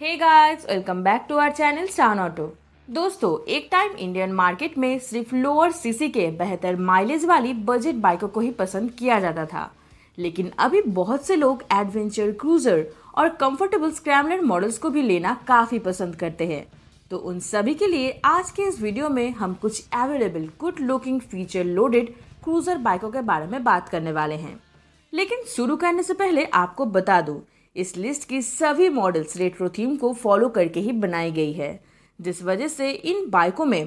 hey guys welcome back to our channel Stan auto दोस्तों एक time Indian market में सिर्फ लोअर सीसी के बेहतर माइलेज वाली बजट बाइकों को ही पसंद किया जाता था लेकिन अभी बहुत से लोग एडवेंचर क्रूजर और कंफर्टेबल स्क्रैमलर मॉडल्स को भी लेना काफ़ी पसंद करते हैं तो उन सभी के लिए आज के इस वीडियो में हम कुछ available good looking feature loaded cruiser बाइकों के बारे में बात करने वाले हैं लेकिन शुरू करने से पहले आपको बता दूँ इस लिस्ट की सभी मॉडल्स रेट्रो थीम को फॉलो करके ही बनाई गई है जिस वजह से इन बाइकों में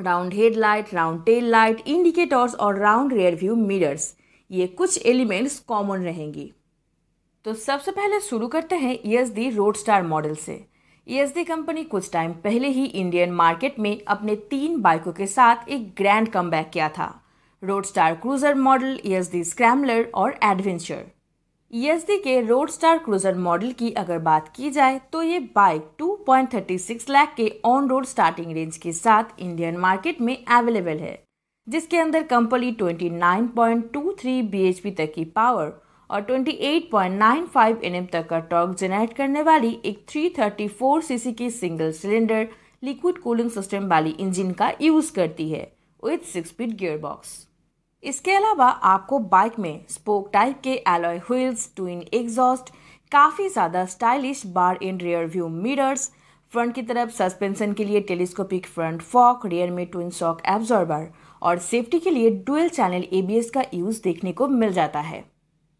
round head light round tail light indicators और राउंड रेयर व्यू मिरर्स ये कुछ एलिमेंट्स कॉमन रहेंगी तो सबसे पहले शुरू करते हैं ई रोड स्टार मॉडल से ई कंपनी कुछ टाइम पहले ही इंडियन मार्केट में अपने तीन बाइकों के साथ एक ग्रैंड कम किया था road star cruiser model E S D scrambler और एडवेंचर ईएसडी e के रोड स्टार क्रूजर मॉडल की अगर बात की जाए तो ये बाइक 2.36 लाख के ऑन रोड स्टार्टिंग रेंज के साथ इंडियन मार्केट में अवेलेबल है जिसके अंदर कंपनी 29.23 bhp तक की पावर और 28.95 एनएम तक का टॉर्क जनरेट करने वाली एक 334 सीसी की single cylinder liquid cooling system वाली इंजन का यूज़ करती है with six speed gear box इसके अलावा आपको बाइक में स्पोक टाइप के एलॉय व्हील्स ट्विन एग्जॉस्ट काफ़ी ज़्यादा stylish bar in rear view mirrors front की तरफ सस्पेंशन के लिए टेलीस्कोपिक फ्रंट फॉक रियर में ट्विन शॉक एब्जॉर्बर और सेफ्टी के लिए डुअल चैनल एबीएस का यूज़ देखने को मिल जाता है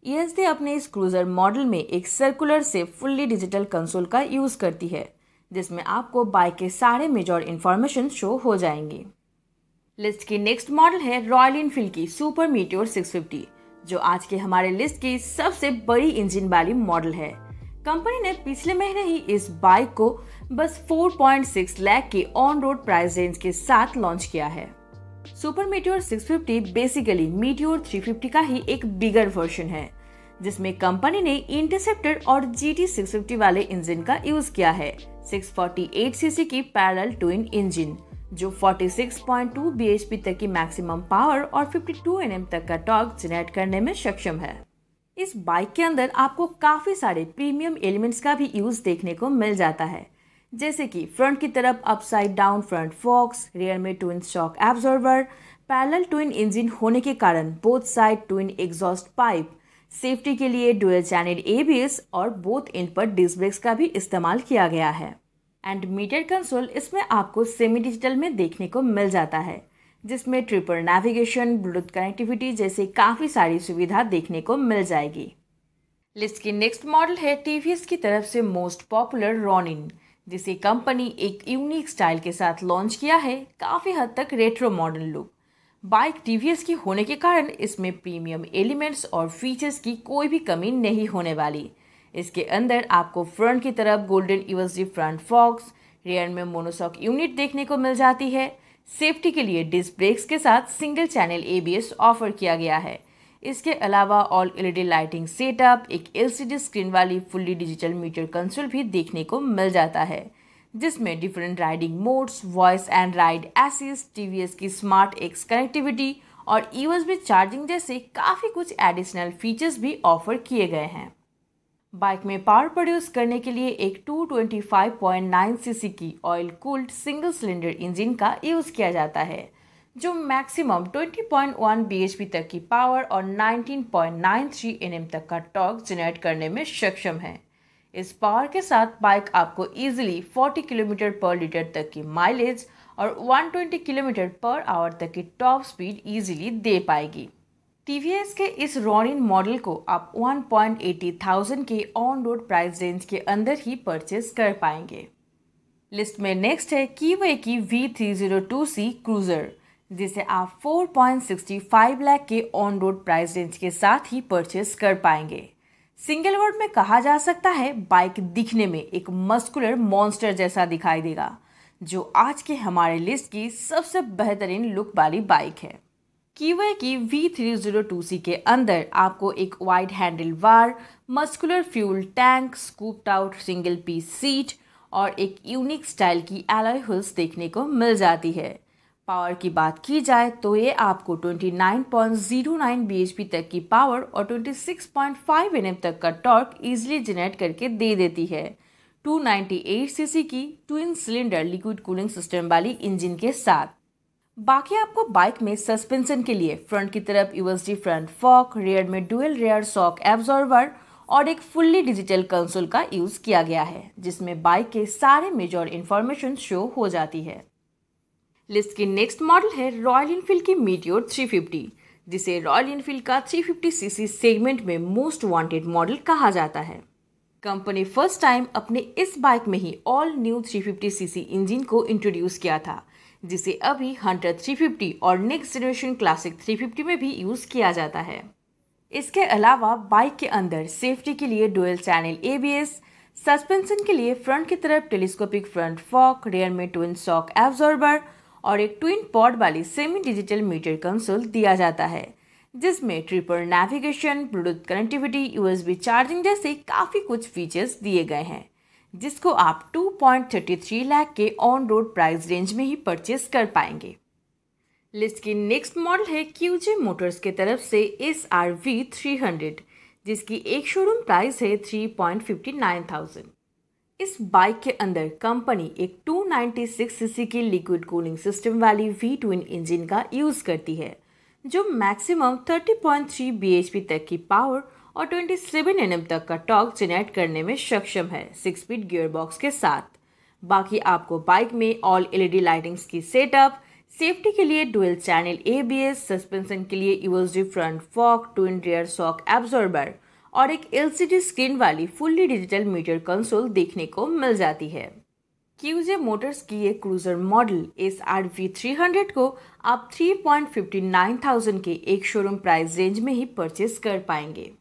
ईएसडी e अपने इस क्रूज़र मॉडल में एक सर्कुलर से फुल्ली डिजिटल कंसोल का यूज़ करती है जिसमें आपको बाइक के सारे मेजर इन्फॉर्मेशन शो हो जाएंगी लिस्ट की नेक्स्ट मॉडल है रॉयल इनफील्ड की सुपर मीट्योर 650 जो आज के हमारे लिस्ट की सबसे बड़ी इंजन वाली मॉडल है कंपनी ने पिछले महीने ही इस बाइक को बस 4.6 लाख के ऑन रोड प्राइस रेंज के साथ लॉन्च किया है सुपर मीट्योर 650 बेसिकली मीट्योर 350 का ही एक बिगर वर्जन है जिसमें कंपनी ने इंटरसेप्टर और GT 650 वाले इंजन का यूज किया है 648 सीसी की पैरेलल ट्विन इंजन जो 46.2 bhp तक की मैक्सिमम पावर और 52 एनएम तक का टॉर्क जनरेट करने में सक्षम है इस बाइक के अंदर आपको काफ़ी सारे प्रीमियम एलिमेंट्स का भी यूज़ देखने को मिल जाता है जैसे कि फ्रंट की तरफ upside down front forks rear में twin shock absorber parallel twin engine होने के कारण both side twin exhaust pipe safety के लिए डुअल चैनल एबीएस और बोथ इन पर डिस्क ब्रेक्स का भी इस्तेमाल किया गया है एंड मीटर कंसोल इसमें आपको सेमी डिजिटल में देखने को मिल जाता है जिसमें ट्रिपल नेविगेशन ब्लूटूथ कनेक्टिविटी जैसे काफ़ी सारी सुविधा देखने को मिल जाएगी लिस्ट की नेक्स्ट मॉडल है टी की तरफ से मोस्ट पॉपुलर रॉनिन जिसे कंपनी एक यूनिक स्टाइल के साथ लॉन्च किया है काफ़ी हद तक retro modern look bike T की होने के कारण इसमें प्रीमियम एलिमेंट्स और फीचर्स की कोई भी कमी नहीं होने वाली इसके अंदर आपको फ्रंट की तरफ golden USD front forks rear में मोनोसॉक यूनिट देखने को मिल जाती है सेफ्टी के लिए डिस्क ब्रेक्स के साथ सिंगल चैनल एबीएस ऑफर किया गया है इसके अलावा ऑल एलईडी लाइटिंग सेटअप एक एलसीडी स्क्रीन वाली फुल्ली डिजिटल मीटर कंसोल भी देखने को मिल जाता है जिसमें different riding modes voice and ride assist TVS की स्मार्ट एक्स कनेक्टिविटी और यूएसबी e चार्जिंग जैसे काफ़ी कुछ एडिशनल फीचर्स भी ऑफर किए गए हैं बाइक में पावर प्रोड्यूस करने के लिए एक 225.9 सीसी की oil cooled single cylinder engine का यूज़ किया जाता है जो मैक्सिमम 20.1 बीएचपी तक की पावर और 19.93 nm तक का टॉर्क जनरेट करने में सक्षम है इस पावर के साथ बाइक आपको इजीली 40 किलोमीटर पर लीटर तक की माइलेज और 120 किलोमीटर पर आवर तक की टॉप स्पीड इजीली दे पाएगी टीवीएस के इस रॉनिन मॉडल को आप 1.80 थाउजेंड के ऑन रोड प्राइस रेंज के अंदर ही परचेज कर पाएंगे लिस्ट में नेक्स्ट है कीवे की V three zero two C cruiser जिसे आप 4.65 लाख के ऑन रोड प्राइस रेंज के साथ ही परचेज कर पाएंगे सिंगल वर्ड में कहा जा सकता है बाइक दिखने में एक मस्कुलर मॉन्स्टर जैसा दिखाई देगा जो आज के हमारे लिस्ट की सबसे बेहतरीन लुक वाली बाइक है कीवे की V three zero two C के अंदर आपको एक wide handle bar muscular fuel tank scooped out single piece seat और एक यूनिक स्टाइल की एलॉय हुल्स देखने को मिल जाती है पावर की बात की जाए तो ये आपको 29.09 bhp तक की पावर और 26.5 nm तक का टॉर्क इजीली जनरेट करके दे देती है 298 cc की twin cylinder liquid cooling system वाली इंजन के साथ बाकी आपको बाइक में सस्पेंशन के लिए फ्रंट की तरफ यूएसडी फ्रंट फॉक रेयर में डुअल रेयर सॉक एब्जॉर्वर और एक फुल्ली डिजिटल कंसोल का यूज किया गया है जिसमें बाइक के सारे मेजर इंफॉर्मेशन शो हो जाती है लिस्ट की नेक्स्ट मॉडल है रॉयल इनफील्ड की मीटियोर 350 जिसे रॉयल इनफील्ड का 350 सीसी सेगमेंट में मोस्ट वांटेड मॉडल कहा जाता है कंपनी फर्स्ट टाइम अपने इस बाइक में ही ऑल न्यू 350 सीसी इंजन को इंट्रोड्यूस किया था जिसे अभी हंटर 350 और नेक्स्ट जनरेशन क्लासिक 350 में भी यूज़ किया जाता है इसके अलावा बाइक के अंदर सेफ्टी के लिए डोयल चैनल एस सस्पेंशन के लिए फ्रंट की तरफ टेलीस्कोपिक फ्रंट फॉक रेयर में ट्विन सॉक एब्जॉर्बर और एक ट्विन पॉड वाली सेमी डिजिटल मीटर कंसोल दिया जाता है जिसमें triple navigation Bluetooth connectivity USB charging जैसे काफ़ी कुछ फीचर्स दिए गए हैं जिसको आप 2.33 लाख के ऑन रोड प्राइस रेंज में ही परचेस कर पाएंगे लिस्ट की नेक्स्ट मॉडल है क्यूजे मोटर्स के तरफ से S R V three hundred जिसकी एक शोरूम प्राइस है three point fifty nine thousand इस बाइक के अंदर कंपनी एक 296 सीसी की लिक्विड कूलिंग सिस्टम वाली वी ट्विन इंजन का यूज़ करती है जो मैक्सिमम 30.3 bhp तक की पावर और 27 nm तक का टॉक जनरेट करने में सक्षम है सिक्स स्पीड गियरबॉक्स के साथ बाकी आपको बाइक में ऑल एलईडी लाइटिंग्स की सेटअप सेफ्टी के लिए डुअल चैनल एबीएस सस्पेंशन के लिए USD front fork twin rear shock absorber और एक एलसीडी स्क्रीन वाली फुल्ली डिजिटल मीटर कंसोल देखने को मिल जाती है क्यूजे मोटर्स की एक cruiser model S R V three hundred को आप three point fifty nine thousand के एक शोरूम प्राइस रेंज में ही परचेज कर पाएंगे